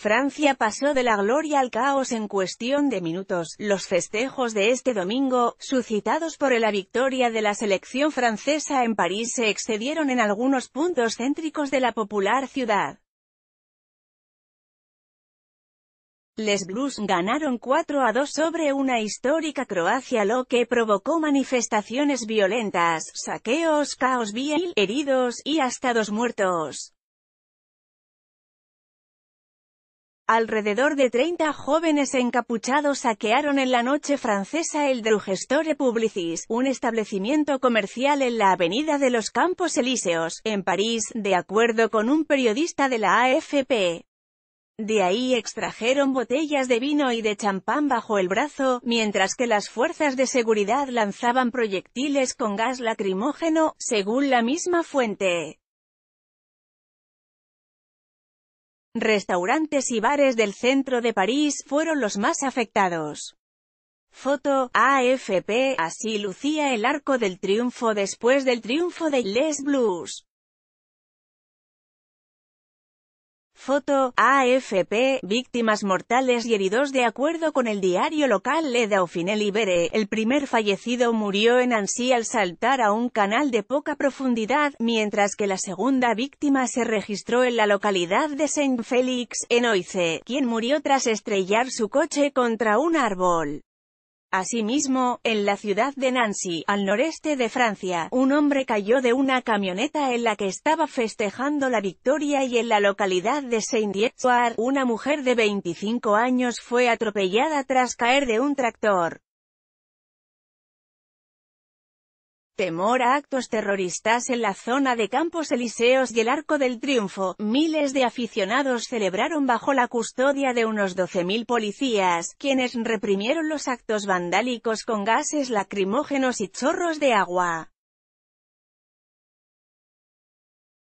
Francia pasó de la gloria al caos en cuestión de minutos. Los festejos de este domingo, suscitados por la victoria de la selección francesa en París se excedieron en algunos puntos céntricos de la popular ciudad. Les Blues ganaron 4 a 2 sobre una histórica Croacia lo que provocó manifestaciones violentas, saqueos, caos vial, heridos y hasta dos muertos. Alrededor de 30 jóvenes encapuchados saquearon en la noche francesa el Drugstore Publicis, un establecimiento comercial en la avenida de los Campos Elíseos, en París, de acuerdo con un periodista de la AFP. De ahí extrajeron botellas de vino y de champán bajo el brazo, mientras que las fuerzas de seguridad lanzaban proyectiles con gas lacrimógeno, según la misma fuente. Restaurantes y bares del centro de París fueron los más afectados. Foto, AFP, así lucía el arco del triunfo después del triunfo de Les Blues. Foto, AFP, víctimas mortales y heridos De acuerdo con el diario local Le Dauphiné Libere, el primer fallecido murió en Annecy al saltar a un canal de poca profundidad, mientras que la segunda víctima se registró en la localidad de Saint-Félix, en Oise, quien murió tras estrellar su coche contra un árbol. Asimismo, en la ciudad de Nancy, al noreste de Francia, un hombre cayó de una camioneta en la que estaba festejando la victoria y en la localidad de saint loire una mujer de 25 años fue atropellada tras caer de un tractor. temor a actos terroristas en la zona de Campos Elíseos y el Arco del Triunfo, miles de aficionados celebraron bajo la custodia de unos 12.000 policías, quienes reprimieron los actos vandálicos con gases lacrimógenos y chorros de agua.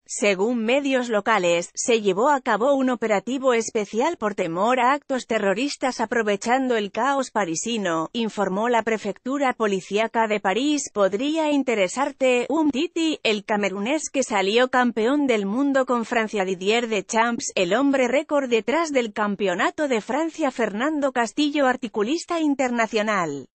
Según medios locales, se llevó a cabo un operativo especial por temor a actos terroristas aprovechando el caos parisino, informó la prefectura policíaca de París. Podría interesarte, un Titi, el camerunés que salió campeón del mundo con Francia Didier de Champs, el hombre récord detrás del campeonato de Francia Fernando Castillo articulista internacional.